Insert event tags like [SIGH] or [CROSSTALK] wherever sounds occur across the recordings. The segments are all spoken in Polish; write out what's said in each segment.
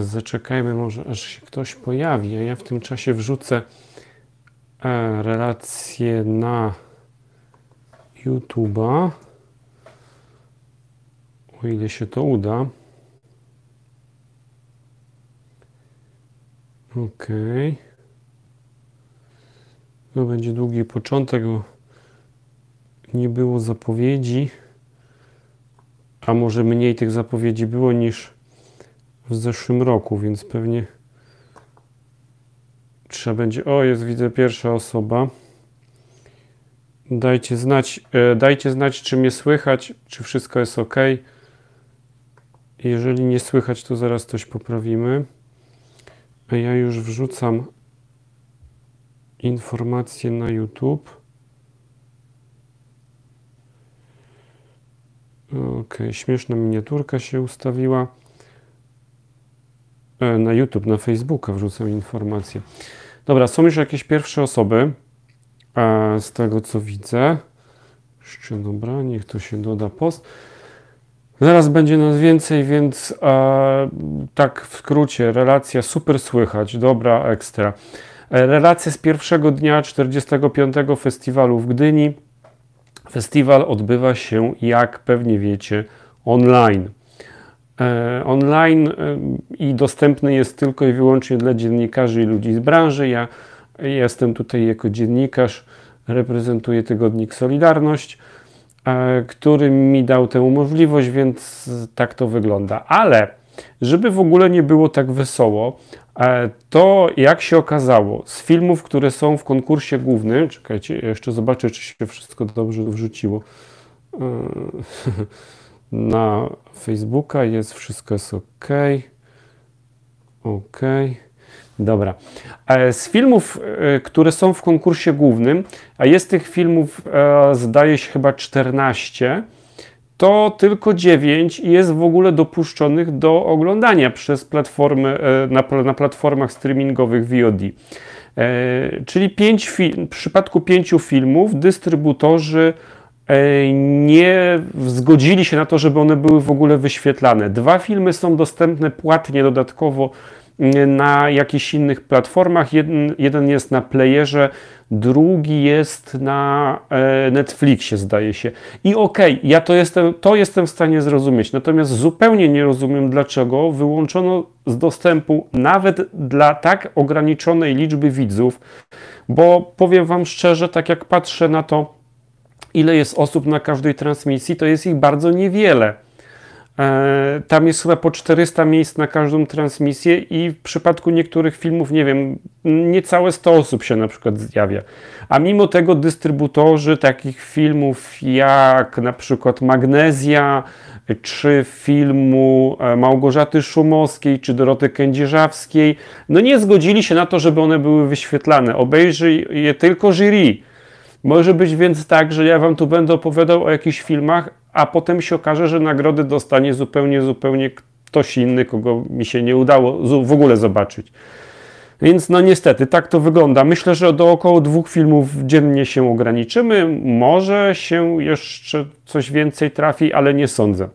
Zaczekajmy może, aż się ktoś pojawi, a ja w tym czasie wrzucę e, relację na YouTube'a, o ile się to uda. OK. To będzie długi początek, bo nie było zapowiedzi, a może mniej tych zapowiedzi było niż w zeszłym roku, więc pewnie trzeba będzie. O, jest widzę pierwsza osoba. Dajcie znać, e, dajcie znać, czy mnie słychać, czy wszystko jest ok. Jeżeli nie słychać, to zaraz coś poprawimy. A ja już wrzucam informacje na YouTube. Ok, śmieszna miniaturka się ustawiła. E, na YouTube, na Facebooka wrzucę informacje. Dobra, są już jakieś pierwsze osoby e, z tego co widzę. Jeszcze dobra, niech to się doda post. Zaraz będzie nas więcej, więc e, tak w skrócie, relacja super słychać, dobra, ekstra. E, relacja z pierwszego dnia 45. festiwalu w Gdyni. Festiwal odbywa się, jak pewnie wiecie, online. E, online e, i dostępny jest tylko i wyłącznie dla dziennikarzy i ludzi z branży. Ja jestem tutaj jako dziennikarz, reprezentuję tygodnik Solidarność, e, który mi dał tę możliwość, więc tak to wygląda. Ale żeby w ogóle nie było tak wesoło, to jak się okazało, z filmów, które są w konkursie głównym, czekajcie, jeszcze zobaczę, czy się wszystko dobrze wrzuciło. [LAUGHS] na Facebooka. Jest wszystko jest ok. Ok. Dobra. E, z filmów, e, które są w konkursie głównym, a jest tych filmów, e, zdaje się, chyba 14, to tylko 9 jest w ogóle dopuszczonych do oglądania przez platformy, na, na platformach streamingowych VOD. Czyli pięć w przypadku pięciu filmów dystrybutorzy E, nie zgodzili się na to, żeby one były w ogóle wyświetlane. Dwa filmy są dostępne płatnie dodatkowo mm, na jakichś innych platformach. Jeden, jeden, jest na playerze, drugi jest na e, Netflixie, zdaje się. I okej, okay, ja to jestem, to jestem w stanie zrozumieć, natomiast zupełnie nie rozumiem, dlaczego wyłączono z dostępu nawet dla tak ograniczonej liczby widzów, bo powiem Wam szczerze, tak jak patrzę na to, ile jest osób na każdej transmisji, to jest ich bardzo niewiele. E, tam jest chyba po 400 miejsc na każdą transmisję i w przypadku niektórych filmów, nie wiem, niecałe 100 osób się na przykład zjawia. A mimo tego dystrybutorzy takich filmów jak na przykład Magnezja, czy filmu e, Małgorzaty Szumowskiej, czy Doroty Kędzierzawskiej, no nie zgodzili się na to, żeby one były wyświetlane. Obejrzy je tylko jury może być więc tak, że ja wam tu będę opowiadał o jakichś filmach, a potem się okaże, że nagrody dostanie zupełnie, zupełnie ktoś inny, kogo mi się nie udało w ogóle zobaczyć. Więc no niestety, tak to wygląda. Myślę, że do około dwóch filmów dziennie się ograniczymy. Może się jeszcze coś więcej trafi, ale nie sądzę.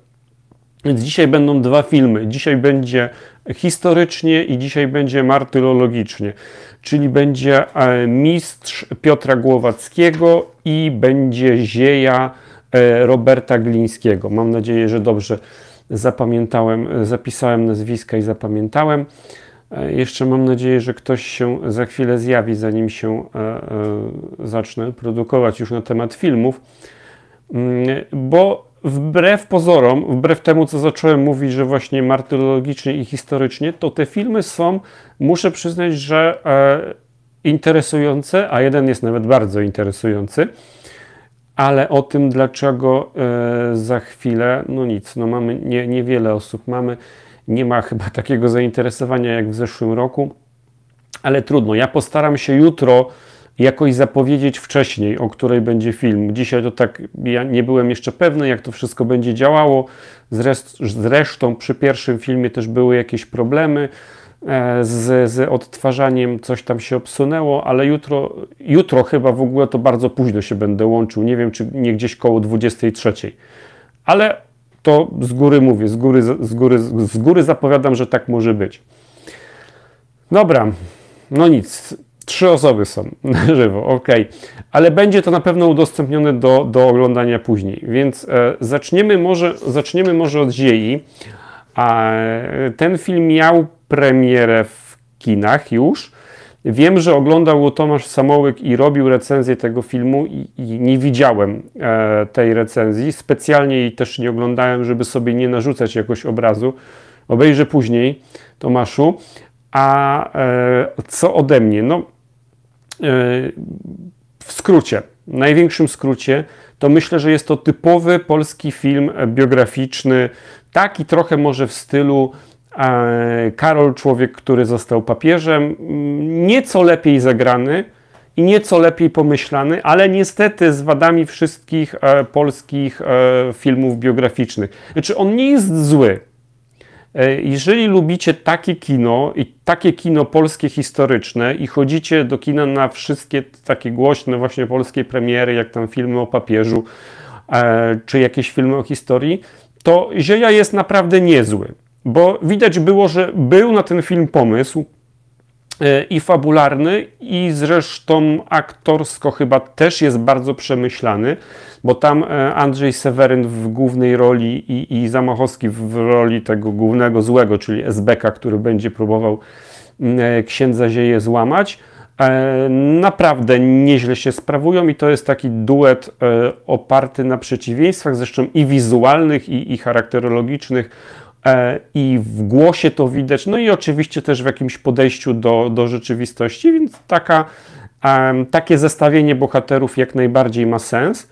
Więc dzisiaj będą dwa filmy. Dzisiaj będzie historycznie i dzisiaj będzie martyrologicznie, czyli będzie e, mistrz Piotra Głowackiego i będzie zieja e, Roberta Glińskiego. Mam nadzieję, że dobrze zapamiętałem, e, zapisałem nazwiska i zapamiętałem. Jeszcze mam nadzieję, że ktoś się za chwilę zjawi, zanim się zacznę produkować już na temat filmów, mm, bo wbrew pozorom, wbrew temu, co zacząłem mówić, że właśnie martyrologicznie i historycznie, to te filmy są, muszę przyznać, że e, interesujące, a jeden jest nawet bardzo interesujący, ale o tym, dlaczego e, za chwilę, no nic, no mamy nie, niewiele osób, mamy, nie ma chyba [LAUGHS] takiego zainteresowania jak w zeszłym roku, ale trudno. Ja postaram się jutro jakoś zapowiedzieć wcześniej, o której będzie film. Dzisiaj to tak, ja nie byłem jeszcze pewny, jak to wszystko będzie działało. Zresztą przy pierwszym filmie też były jakieś problemy e, z, z odtwarzaniem, coś tam się obsunęło, ale jutro, jutro chyba w ogóle to bardzo późno się będę łączył. Nie wiem, czy nie gdzieś koło 23. Ale to z góry mówię, z góry, z góry, z góry zapowiadam, że tak może być. Dobra, no nic. Trzy osoby są na żywo, ok, ale będzie to na pewno udostępnione do, do oglądania później, więc e, zaczniemy, może, zaczniemy może od Ziei. A, e, ten film miał premierę w kinach już. Wiem, że oglądał go Tomasz Samołyk i robił recenzję tego filmu i, i nie widziałem e, tej recenzji. Specjalnie jej też nie oglądałem, żeby sobie nie narzucać jakoś obrazu. Obejrzę później, Tomaszu. A e, co ode mnie? No, E, w skrócie, w największym skrócie, to myślę, że jest to typowy polski film biograficzny, taki trochę może w stylu e, Karol, człowiek, który został papieżem, mm, nieco lepiej zagrany i nieco lepiej pomyślany, ale niestety z wadami wszystkich e, polskich filmów biograficznych. Znaczy, on nie jest zły, E, jeżeli lubicie takie kino i takie kino polskie historyczne i chodzicie do kina na wszystkie takie głośne właśnie polskie premiery, jak tam filmy o papieżu, e, czy jakieś filmy o historii, to Zieja jest naprawdę niezły, bo widać było, że był na ten film pomysł, E, i fabularny, i zresztą aktorsko chyba też jest bardzo przemyślany, bo tam e, Andrzej Seweryn w głównej roli i, i Zamachowski w roli tego głównego złego, czyli SBK, który będzie próbował mm, e, księdza Zieje złamać, naprawdę nieźle się sprawują i to jest taki duet oparty na przeciwieństwach, zresztą i wizualnych, i, i charakterologicznych, E, i w głosie to widać, no i oczywiście też w jakimś podejściu do, do rzeczywistości, więc taka, takie zestawienie bohaterów jak najbardziej ma sens.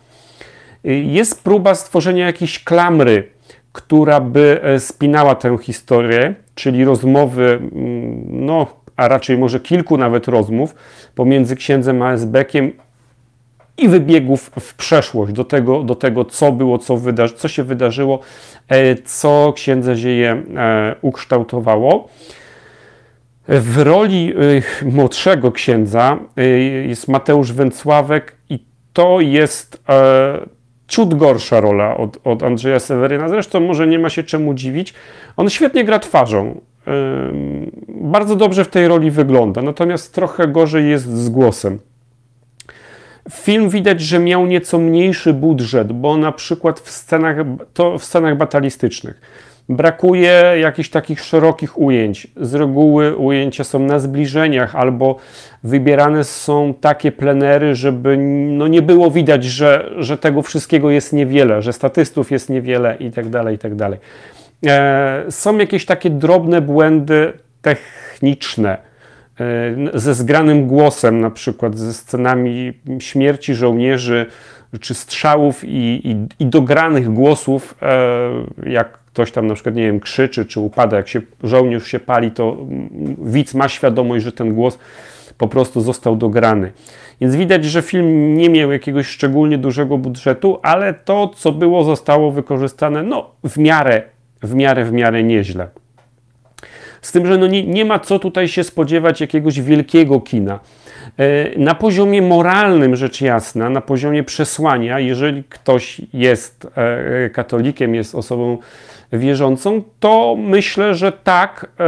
Y, jest próba stworzenia jakiejś klamry, która by e, spinała tę historię, czyli rozmowy, no, a raczej może kilku nawet rozmów pomiędzy księdzem a Azbekiem i wybiegów w przeszłość, do tego, do tego co było, co, wydarzy, co się wydarzyło, e, co księdze dzieje e, ukształtowało. W roli młodszego księdza jest Mateusz Węcławek i to jest e, ciut gorsza rola od, od Andrzeja Seweryna. Zresztą może nie ma się czemu dziwić. On świetnie gra twarzą. Bardzo dobrze w tej roli wygląda, natomiast trochę gorzej jest z głosem. Film widać, że miał nieco mniejszy budżet, bo na przykład w scenach, to w scenach batalistycznych brakuje jakichś takich szerokich ujęć. Z reguły ujęcia są na zbliżeniach albo wybierane są takie plenery, żeby no nie było widać, że, że tego wszystkiego jest niewiele, że statystów jest niewiele itd. Tak itd. Tak e, są jakieś takie drobne błędy techniczne E, ze zgranym głosem, na przykład ze scenami śmierci żołnierzy czy strzałów i, i, i dogranych głosów, e, jak ktoś tam na przykład, nie wiem, krzyczy czy upada, jak się żołnierz się pali, to widz ma świadomość, że ten głos po prostu został dograny. Więc widać, że film nie miał jakiegoś szczególnie dużego budżetu, ale to, co było, zostało wykorzystane no, w miarę, w miarę, w miarę nieźle. Z tym, że no nie, nie ma co tutaj się spodziewać jakiegoś wielkiego kina. E, na poziomie moralnym, rzecz jasna, na poziomie przesłania, jeżeli ktoś jest e, katolikiem, jest osobą wierzącą, to myślę, że tak, e,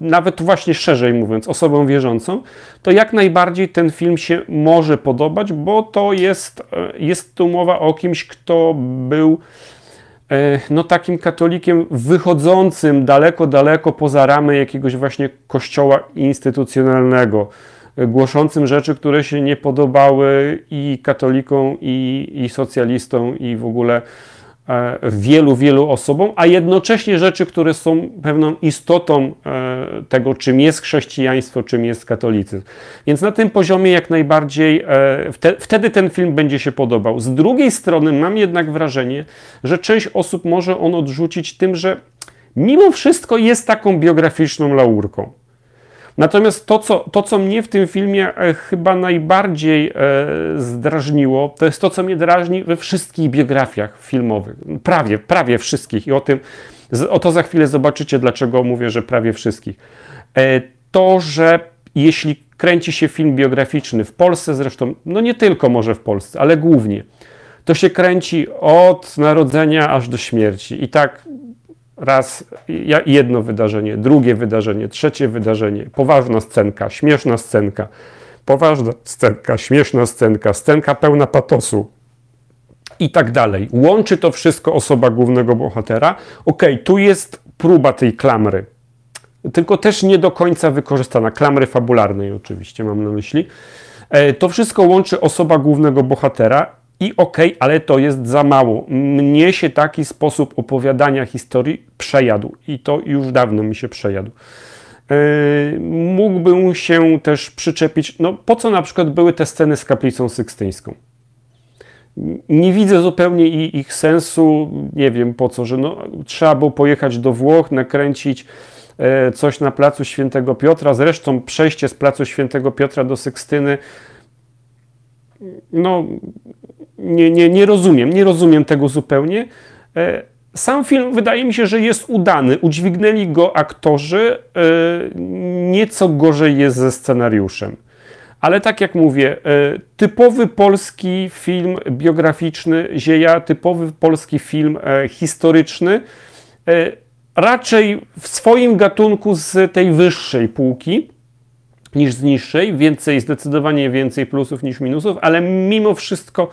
nawet właśnie szerzej mówiąc, osobą wierzącą, to jak najbardziej ten film się może podobać, bo to jest, jest tu mowa o kimś, kto był E, no, takim katolikiem wychodzącym daleko, daleko poza ramy jakiegoś właśnie kościoła instytucjonalnego, e, głoszącym rzeczy, które się nie podobały i katolikom, i, i socjalistom, i w ogóle E, wielu, wielu osobom, a jednocześnie rzeczy, które są pewną istotą e, tego, czym jest chrześcijaństwo, czym jest katolicyzm. Więc na tym poziomie jak najbardziej e, wtedy ten film będzie się podobał. Z drugiej strony mam jednak wrażenie, że część osób może on odrzucić tym, że mimo wszystko jest taką biograficzną laurką. Natomiast to co, to, co mnie w tym filmie e, chyba najbardziej e, zdrażniło, to jest to, co mnie drażni we wszystkich biografiach filmowych. Prawie, prawie wszystkich. I o tym, o to za chwilę zobaczycie, dlaczego mówię, że prawie wszystkich. E, to, że jeśli kręci się film biograficzny w Polsce, zresztą, no nie tylko może w Polsce, ale głównie, to się kręci od narodzenia aż do śmierci. I tak raz jedno wydarzenie, drugie wydarzenie, trzecie wydarzenie, poważna scenka, śmieszna scenka, poważna scenka, śmieszna scenka, scenka pełna patosu i tak dalej. Łączy to wszystko osoba głównego bohatera. Ok, tu jest próba tej klamry, tylko też nie do końca wykorzystana, klamry fabularnej oczywiście mam na myśli. E, to wszystko łączy osoba głównego bohatera i okej, okay, ale to jest za mało. Mnie się taki sposób opowiadania historii przejadł i to już dawno mi się przejadł. E, mógłbym się też przyczepić, no po co na przykład były te sceny z kaplicą sykstyńską? nie widzę zupełnie ich sensu. Nie wiem po co, że no, trzeba było pojechać do Włoch, nakręcić e, coś na placu Świętego Piotra. Zresztą przejście z placu Świętego Piotra do Sykstyny. No, nie, nie, nie rozumiem, nie rozumiem tego zupełnie. E, sam film wydaje mi się, że jest udany. Udźwignęli go aktorzy, e, nieco gorzej jest ze scenariuszem. Ale tak jak mówię, e, typowy polski film biograficzny Zieja, typowy polski film historyczny, raczej w swoim gatunku z tej wyższej półki niż z niższej, więcej, zdecydowanie więcej plusów niż minusów, ale mimo wszystko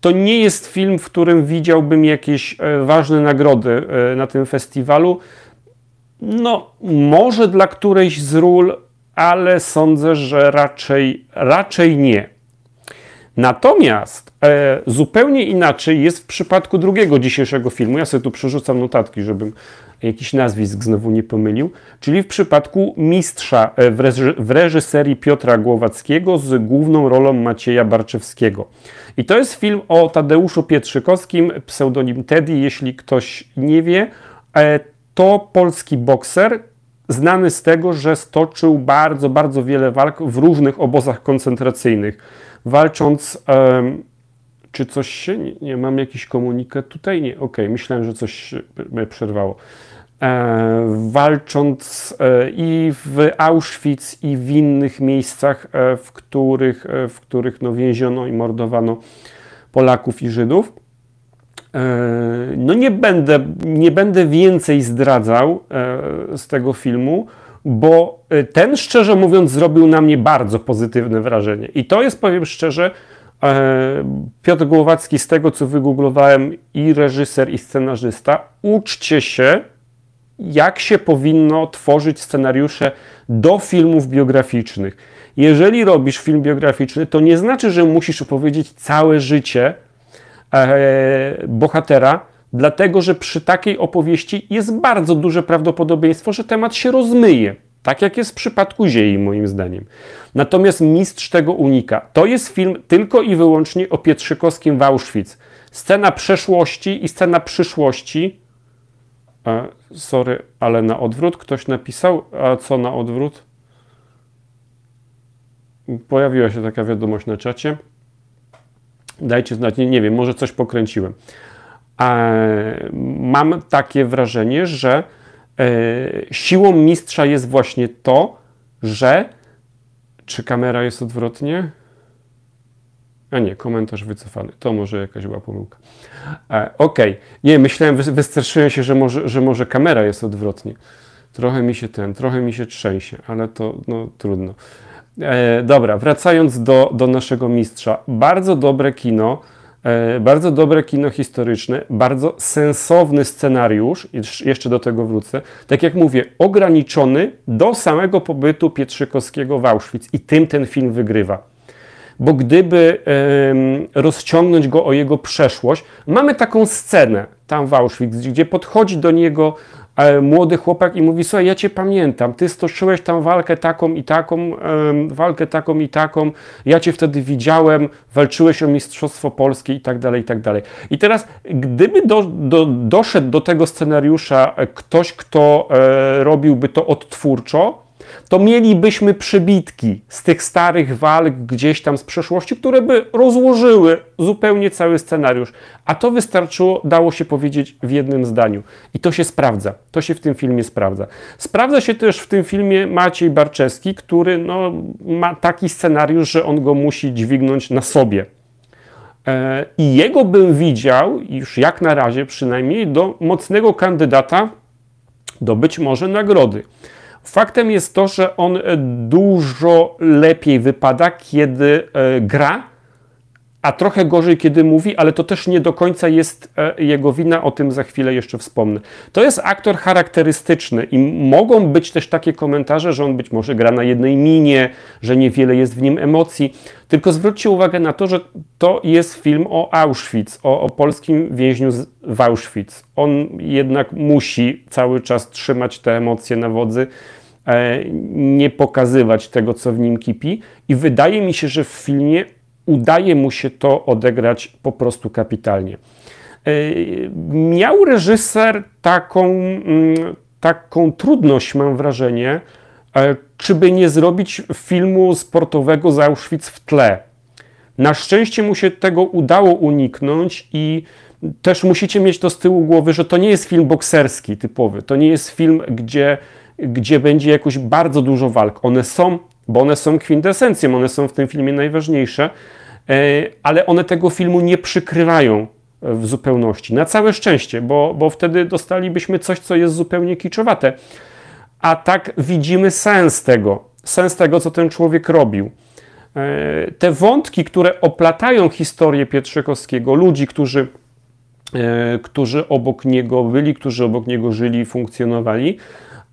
to nie jest film, w którym widziałbym jakieś e, ważne nagrody e, na tym festiwalu. No, może dla którejś z ról, ale sądzę, że raczej, raczej nie. Natomiast e, zupełnie inaczej jest w przypadku drugiego dzisiejszego filmu. Ja sobie tu przerzucam notatki, żebym jakiś nazwisk znowu nie pomylił. Czyli w przypadku mistrza e, w reżyserii Piotra Głowackiego z główną rolą Macieja Barczewskiego. I to jest film o Tadeuszu Pietrzykowskim, pseudonim Teddy, jeśli ktoś nie wie. E, to polski bokser, znany z tego, że stoczył bardzo, bardzo wiele walk w różnych obozach koncentracyjnych. Walcząc... Um, czy coś się... Nie, nie mam jakiś komunikat tutaj? Nie, okej, okay, myślałem, że coś mnie przerwało. E, walcząc e, i w Auschwitz, i w innych miejscach, e, w których, w których no, więziono i mordowano Polaków i Żydów. No nie będę, nie będę więcej zdradzał z tego filmu, bo ten, szczerze mówiąc, zrobił na mnie bardzo pozytywne wrażenie. I to jest, powiem szczerze, Piotr Głowacki, z tego co wygooglowałem, i reżyser, i scenarzysta, uczcie się, jak się powinno tworzyć scenariusze do filmów biograficznych. Jeżeli robisz film biograficzny, to nie znaczy, że musisz opowiedzieć całe życie e, bohatera, dlatego że przy takiej opowieści jest bardzo duże prawdopodobieństwo, że temat się rozmyje. Tak jak jest w przypadku Ziei, moim zdaniem. Natomiast Mistrz tego unika. To jest film tylko i wyłącznie o Pietrzykowskim w Auschwitz. Scena przeszłości i scena przyszłości sorry, ale na odwrót ktoś napisał, a co na odwrót? Pojawiła się taka wiadomość na czacie. Dajcie znać, nie, nie wiem, może coś pokręciłem. E, mam takie wrażenie, że e, siłą mistrza jest właśnie to, że czy kamera jest odwrotnie? A nie, komentarz wycofany. To może jakaś była pomyłka. E, Okej, okay. nie, myślałem, wystraszyłem się, że może, że może kamera jest odwrotnie. Trochę mi się ten, trochę mi się trzęsie, ale to no, trudno. E, dobra, wracając do, do naszego mistrza. Bardzo dobre kino, e, bardzo dobre kino historyczne, bardzo sensowny scenariusz, jeszcze do tego wrócę. Tak jak mówię, ograniczony do samego pobytu Pietrzykowskiego w Auschwitz i tym ten film wygrywa bo gdyby rozciągnąć go o jego przeszłość, mamy taką scenę tam w Auschwitz, gdzie podchodzi do niego e, młody chłopak i mówi, słuchaj, ja cię pamiętam, ty stoczyłeś tam walkę taką i taką, walkę taką i taką, ja cię wtedy widziałem, walczyłeś o Mistrzostwo Polskie i tak dalej, i tak dalej. I teraz, gdyby do, do, doszedł do tego scenariusza e, ktoś, kto e, robiłby to odtwórczo, to mielibyśmy przybitki z tych starych walk gdzieś tam z przeszłości, które by rozłożyły zupełnie cały scenariusz. A to wystarczyło, dało się powiedzieć w jednym zdaniu. I to się sprawdza. To się w tym filmie sprawdza. Sprawdza się też w tym filmie Maciej Barczewski, który no, ma taki scenariusz, że on go musi dźwignąć na sobie. E, I jego bym widział, już jak na razie przynajmniej, do mocnego kandydata do być może nagrody. Faktem jest to, że on e, dużo lepiej wypada, kiedy e, gra a trochę gorzej, kiedy mówi, ale to też nie do końca jest e, jego wina, o tym za chwilę jeszcze wspomnę. To jest aktor charakterystyczny i mogą być też takie komentarze, że on być może gra na jednej minie, że niewiele jest w nim emocji. Tylko zwróćcie uwagę na to, że to jest film o Auschwitz, o, o polskim więźniu w Auschwitz. On jednak musi cały czas trzymać te emocje na wodzy e, nie pokazywać tego, co w nim kipi. I wydaje mi się, że w filmie udaje mu się to odegrać po prostu kapitalnie. E, miał reżyser taką, mm, taką trudność, mam wrażenie, e, czy by nie zrobić filmu sportowego z Auschwitz w tle. Na szczęście mu się tego udało uniknąć i też musicie mieć to z tyłu głowy, że to nie jest film bokserski typowy. To nie jest film, gdzie, gdzie będzie jakoś bardzo dużo walk. One są, bo one są kwintesencją, one są w tym filmie najważniejsze, e, ale one tego filmu nie przykrywają w zupełności. Na całe szczęście, bo, bo wtedy dostalibyśmy coś, co jest zupełnie kiczowate. A tak widzimy sens tego, sens tego, co ten człowiek robił. E, te wątki, które oplatają historię Pietrzykowskiego, ludzi, którzy, e, którzy obok niego byli, którzy obok niego żyli i funkcjonowali,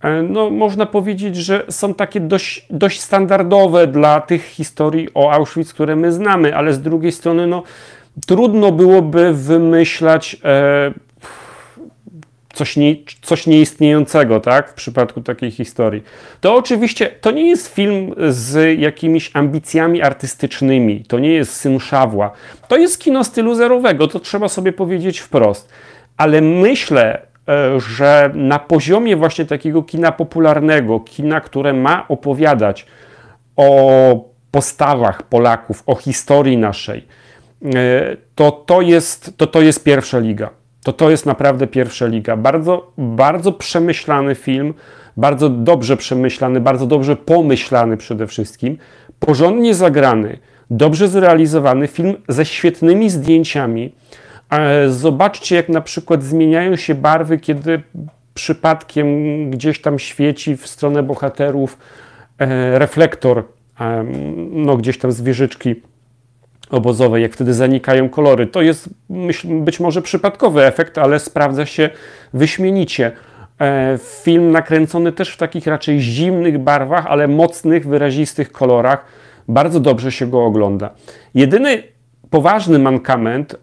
E, no, można powiedzieć, że są takie dość, dość standardowe dla tych historii o Auschwitz, które my znamy, ale z drugiej strony no, trudno byłoby wymyślać e, coś, nie, coś nieistniejącego tak, w przypadku takiej historii. To oczywiście to nie jest film z jakimiś ambicjami artystycznymi, to nie jest syn Szawła, to jest kino stylu zerowego, to trzeba sobie powiedzieć wprost. Ale myślę, E, że na poziomie właśnie takiego kina popularnego, kina, które ma opowiadać o postawach Polaków, o historii naszej, e, to to jest, to to jest pierwsza liga. To to jest naprawdę pierwsza liga. Bardzo, bardzo przemyślany film, bardzo dobrze przemyślany, bardzo dobrze pomyślany przede wszystkim, porządnie zagrany, dobrze zrealizowany film ze świetnymi zdjęciami, Zobaczcie, jak na przykład zmieniają się barwy, kiedy przypadkiem gdzieś tam świeci w stronę bohaterów e, reflektor, e, no gdzieś tam zwierzyczki obozowej, jak wtedy zanikają kolory. To jest być może przypadkowy efekt, ale sprawdza się wyśmienicie. E, film nakręcony też w takich raczej zimnych barwach, ale mocnych, wyrazistych kolorach. Bardzo dobrze się go ogląda. Jedyny poważny mankament, e,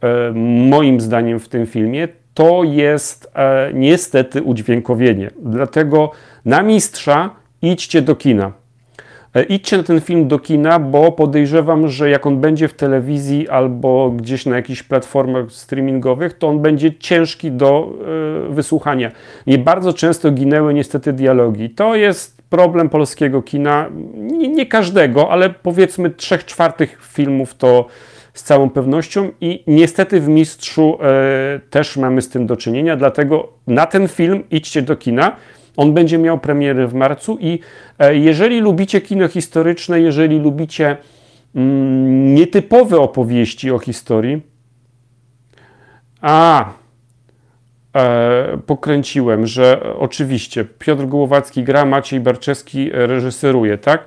moim zdaniem, w tym filmie to jest e, niestety udźwiękowienie. Dlatego na mistrza idźcie do kina. E, idźcie na ten film do kina, bo podejrzewam, że jak on będzie w telewizji albo gdzieś na jakichś platformach streamingowych, to on będzie ciężki do wysłuchania. Nie bardzo często ginęły niestety dialogi. To jest problem polskiego kina, nie, nie każdego, ale powiedzmy trzech czwartych filmów to, z całą pewnością i niestety w Mistrzu e, też mamy z tym do czynienia, dlatego na ten film idźcie do kina. On będzie miał premierę w marcu i e, jeżeli lubicie kino historyczne, jeżeli lubicie mm, nietypowe opowieści o historii, a e, pokręciłem, że oczywiście Piotr Głowacki gra, Maciej Barczewski reżyseruje, tak?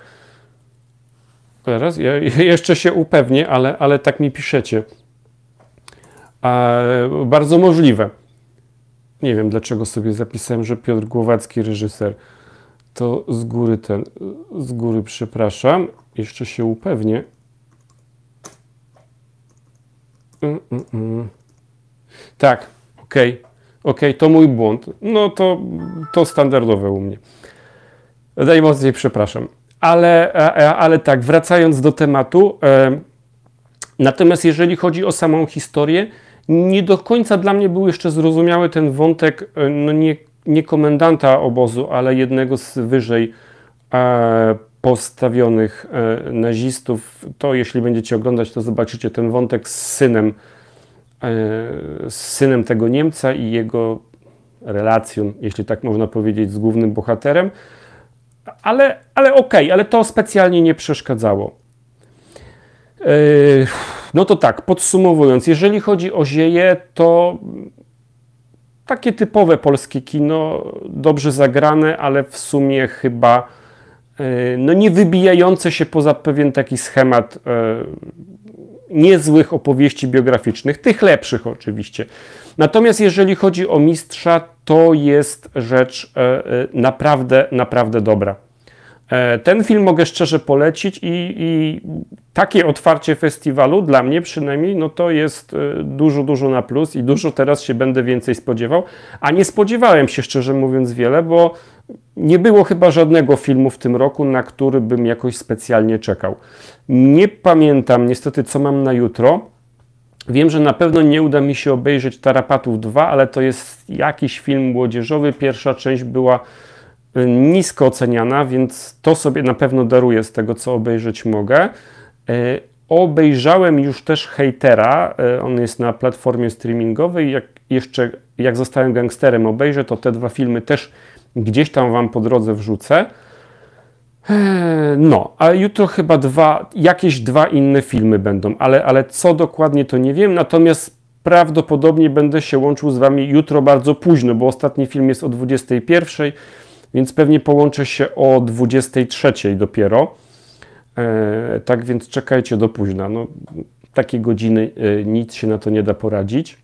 Teraz ja jeszcze się upewnię, ale, ale tak mi piszecie. bardzo możliwe. Nie wiem, dlaczego sobie zapisałem, że Piotr Głowacki, reżyser. To z góry ten, z góry przepraszam. Jeszcze się upewnię. Mm, mm, mm. Tak, ok, ok, to mój błąd. No to, to standardowe u mnie. Najmocniej przepraszam ale, e, e, ale tak, wracając do tematu, e, natomiast jeżeli chodzi o samą historię, nie do końca dla mnie był jeszcze zrozumiały ten wątek, no nie, nie komendanta obozu, ale jednego z wyżej postawionych nazistów. To jeśli będziecie oglądać, to zobaczycie ten wątek z synem, z synem tego Niemca i jego relacją, jeśli tak można powiedzieć, z głównym bohaterem ale, ale okej, okay, ale to specjalnie nie przeszkadzało. Yy, no to tak, podsumowując, jeżeli chodzi o zieje, to takie typowe polskie kino, dobrze zagrane, ale w sumie chyba yy, no nie wybijające się poza pewien taki schemat yy, niezłych opowieści biograficznych, tych lepszych oczywiście. Natomiast jeżeli chodzi o mistrza, to jest rzecz e, e, naprawdę, naprawdę dobra. E, ten film mogę szczerze polecić i, i, takie otwarcie festiwalu, dla mnie przynajmniej, no to jest dużo, dużo na plus i dużo teraz się będę więcej spodziewał, a nie spodziewałem się szczerze mówiąc wiele, bo nie było chyba żadnego filmu w tym roku, na który bym jakoś specjalnie czekał. Nie pamiętam niestety, co mam na jutro. Wiem, że na pewno nie uda mi się obejrzeć Tarapatów 2, ale to jest jakiś film młodzieżowy. Pierwsza część była y, nisko oceniana, więc to sobie na pewno daruję z tego, co obejrzeć mogę. Y, obejrzałem już też Hejtera, y, on jest na platformie streamingowej. Jak jeszcze, jak zostałem gangsterem, obejrzę, to te dwa filmy też gdzieś tam Wam po drodze wrzucę. Eee, no, a jutro chyba dwa, jakieś dwa inne filmy będą, ale, ale co dokładnie to nie wiem, natomiast prawdopodobnie będę się łączył z Wami jutro bardzo późno, bo ostatni film jest o 21, więc pewnie połączę się o 23 dopiero. Eee, tak więc czekajcie do późna. No, takie godziny e, nic się na to nie da poradzić.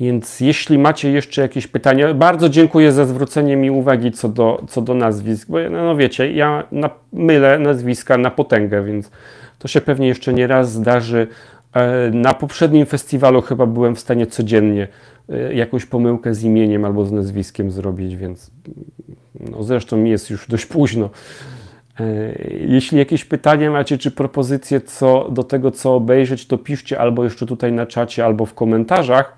Więc jeśli macie jeszcze jakieś pytania, bardzo dziękuję za zwrócenie mi uwagi co do, co do nazwisk, bo no, no, wiecie, ja na, mylę nazwiska na potęgę, więc to się pewnie jeszcze nie raz zdarzy. E, na poprzednim festiwalu chyba byłem w stanie codziennie e, jakąś pomyłkę z imieniem albo z nazwiskiem zrobić, więc no zresztą jest już dość późno. E, jeśli jakieś pytania macie, czy propozycje co do tego, co obejrzeć, to piszcie albo jeszcze tutaj na czacie, albo w komentarzach.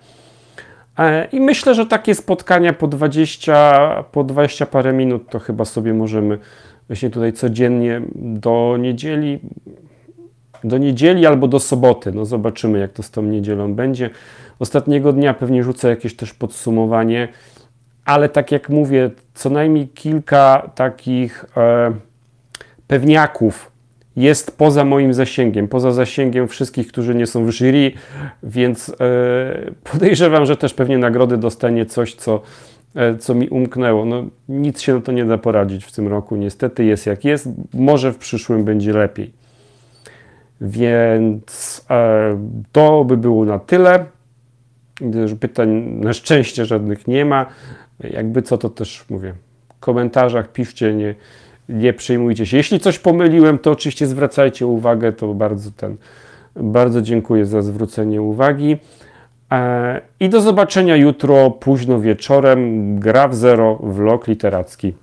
E, I myślę, że takie spotkania po 20, po 20 parę minut to chyba sobie możemy właśnie tutaj codziennie do niedzieli, do niedzieli albo do soboty. No zobaczymy, jak to z tą niedzielą będzie. Ostatniego dnia pewnie rzucę jakieś też podsumowanie, ale tak jak mówię, co najmniej kilka takich e, pewniaków, jest poza moim zasięgiem, poza zasięgiem wszystkich, którzy nie są w jury, więc e, podejrzewam, że też pewnie nagrody dostanie coś, co, e, co mi umknęło. No, nic się na to nie da poradzić w tym roku, niestety jest jak jest, może w przyszłym będzie lepiej. Więc e, to by było na tyle. Pytań na szczęście żadnych nie ma. Jakby co, to też mówię w komentarzach, piszcie, nie, nie przejmujcie się. Jeśli coś pomyliłem, to oczywiście zwracajcie uwagę, to bardzo ten, bardzo dziękuję za zwrócenie uwagi. E, I do zobaczenia jutro późno wieczorem. Gra w Zero, vlog literacki.